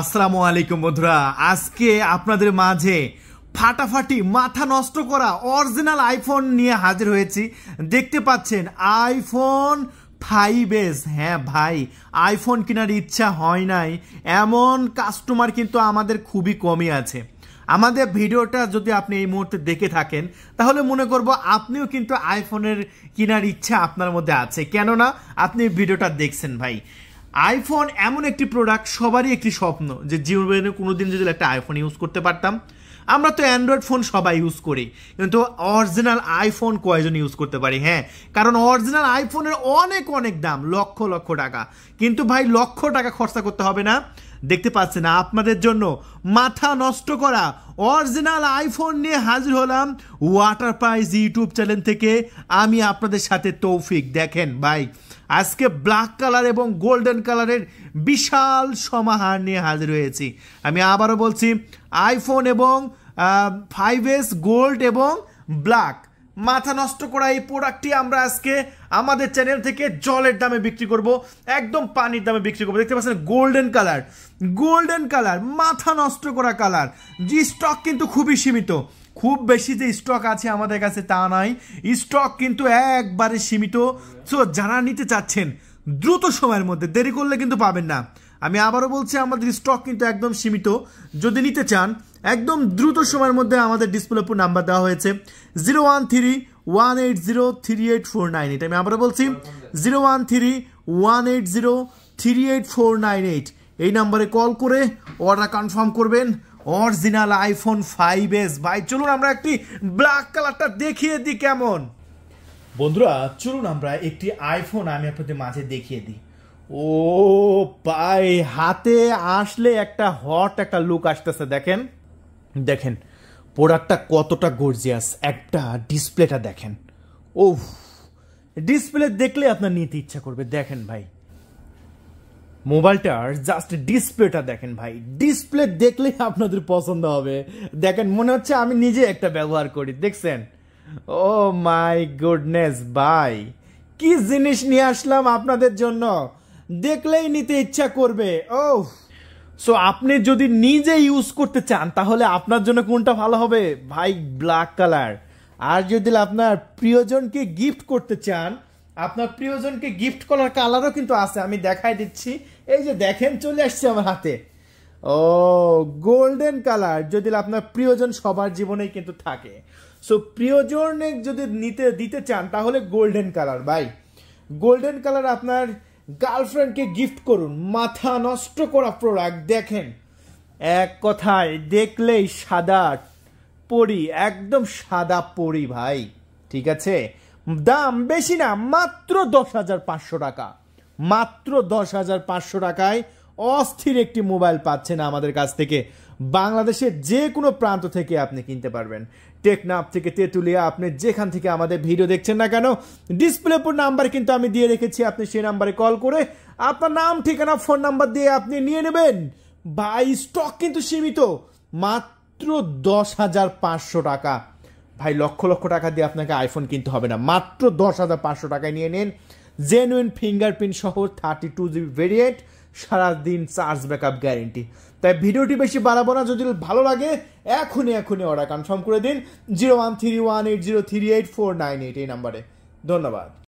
আসসালামু আলাইকুম বন্ধুরা আজকে আপনাদের মাঝে ফাটাফাটি মাথা নষ্ট করা অরিজিনাল আইফোন নিয়ে হাজির হয়েছি দেখতে পাচ্ছেন আইফোন ফাইভ হ্যাঁ ভাই আইফোন কেনার ইচ্ছা হয় নাই এমন কাস্টমার কিন্তু আমাদের খুবই কমই আছে আমাদের ভিডিওটা যদি আপনি এই মুহূর্তে দেখে থাকেন তাহলে মনে করব আপনিও কিন্তু আইফোনের কেনার ইচ্ছা আপনার মধ্যে আছে কেননা আপনি ভিডিওটা দেখছেন ভাই আইফোন এমন একটি প্রোডাক্ট সবারই একটি স্বপ্ন যে জীবনে কোনো দিন যদি একটা আইফোন ইউজ করতে পারতাম আমরা তো অ্যান্ড্রয়েড ফোন সবাই ইউজ করি কিন্তু অরিজিনাল আইফোন কয়জন ইউজ করতে পারি হ্যাঁ কারণ অরিজিনাল আইফোনের অনেক অনেক দাম লক্ষ লক্ষ টাকা কিন্তু ভাই লক্ষ টাকা খরচা করতে হবে না দেখতে পাচ্ছেন আপনাদের জন্য মাথা নষ্ট করা অরিজিনাল আইফোন নিয়ে হাজির হলাম ওয়াটার প্রাইজ ইউটিউব চ্যানেল থেকে আমি আপনাদের সাথে তৌফিক দেখেন ভাই আজকে ব্ল্যাক কালার এবং গোল্ডেন কালারের বিশাল সমাহার নিয়ে হাজির হয়েছি আমি আবারও বলছি আইফোন এবং ফাইভ এস গোল্ড এবং ব্ল্যাক মাথা নষ্ট করা এই প্রোডাক্টটি আমরা আজকে আমাদের চ্যানেল থেকে জলের দামে বিক্রি করব একদম পানির দামে বিক্রি করবো দেখতে পাচ্ছেন গোল্ডেন কালার গোল্ডেন কালার মাথা নষ্ট করা কালার জি স্টক কিন্তু খুবই সীমিত খুব বেশি যে স্টক আছে আমাদের কাছে তা নয় স্টক কিন্তু একবারে সীমিত সো যারা নিতে চাচ্ছেন দ্রুত সময়ের মধ্যে দেরি করলে কিন্তু পাবেন না আমি আবারও বলছি আমাদের স্টক কিন্তু একদম সীমিত যদি নিতে চান একদম দ্রুত সময়ের মধ্যে আমাদের পুর নাম্বার দেওয়া হয়েছে zero one three one eight zero three eight four nine eight আমি আবারও বলছি zero one three one eight zero three eight four nine eight এই নাম্বারে কল করে অর্ডার কনফার্ম করবেন অরিজিনাল আইফোন ফাইভ এস ভাই চলুন আমরা একটি ব্ল্যাক কালারটা দেখিয়ে দিই কেমন বন্ধুরা চলুন আমরা একটি আইফোন আমি আপনাদের মাঝে দেখিয়ে দিই ও ভাই হাতে আসলে একটা হট একটা লুক আসতেছে দেখেন দেখেন প্রোডাক্টটা কতটা গর্জিয়াস একটা ডিসপ্লেটা দেখেন ও ডিসপ্লে দেখলে আপনার নিতে ইচ্ছা করবে দেখেন ভাই মোবাইলটার জাস্ট ডিসপ্লেটা দেখেন ভাই ডিসপ্লে দেখলে আপনাদের পছন্দ হবে দেখেন মনে হচ্ছে আমি নিজে একটা ব্যবহার করি দেখছেন ও মাই গুডনেস ভাই কি জিনিস নিয়ে আসলাম আপনাদের জন্য দেখলেই নিতে ইচ্ছা করবে ও সো আপনি যদি নিজে ইউজ করতে চান তাহলে আপনার জন্য কোনটা ভালো হবে ভাই ব্ল্যাক কালার আর যদি আপনার প্রিয়জনকে গিফট করতে চান আপনার প্রিয়জনকে গিফট করার কালারও কিন্তু আছে আমি দেখাই দিচ্ছি এই যে দেখেন চলে আসছে আমার হাতে ও গোল্ডেন কালার যদি আপনার প্রিয়জন সবার জীবনেই কিন্তু থাকে সো প্রিয়জনে যদি নিতে দিতে চান তাহলে গোল্ডেন কালার ভাই গোল্ডেন কালার আপনার গার্লফ্রেন্ডকে গিফট করুন মাথা নষ্ট করা প্রোডাক্ট দেখেন এক কথায় দেখলেই সাদা পরি একদম সাদা পরি ভাই ঠিক আছে দাম বেশি না মাত্র দশ হাজার পাঁচশো টাকা মাত্র দশ হাজার পাঁচশো টাকায় অস্থির একটি মোবাইল পাচ্ছেন আমাদের কাছ থেকে বাংলাদেশের যে কোনো প্রান্ত থেকে আপনি কিনতে পারবেন টেকনাফ থেকে তেঁতুলিয়া আপনি যেখান থেকে আমাদের ভিডিও দেখছেন না কেন পর নাম্বার কিন্তু আমি দিয়ে রেখেছি আপনি সেই নাম্বারে কল করে আপনার নাম ঠিকানা ফোন নাম্বার দিয়ে আপনি নিয়ে নেবেন ভাই স্টক কিন্তু সীমিত মাত্র দশ হাজার পাঁচশো টাকা ভাই লক্ষ লক্ষ টাকা দিয়ে আপনাকে আইফোন কিনতে হবে না মাত্র দশ হাজার পাঁচশো টাকায় নিয়ে নিন জেনুইন ফিঙ্গারপ্রিন্ট সহ থার্টি টু জিবি ভেরিয়েন্ট সারাদিন চার্জ ব্যাকআপ গ্যারেন্টি তাই ভিডিওটি বেশি বাড়াবো না যদি ভালো লাগে এখনই এখনই অর্ডার কনফার্ম করে দিন zero one three one eight zero three eight four nine eight এই নাম্বারে ধন্যবাদ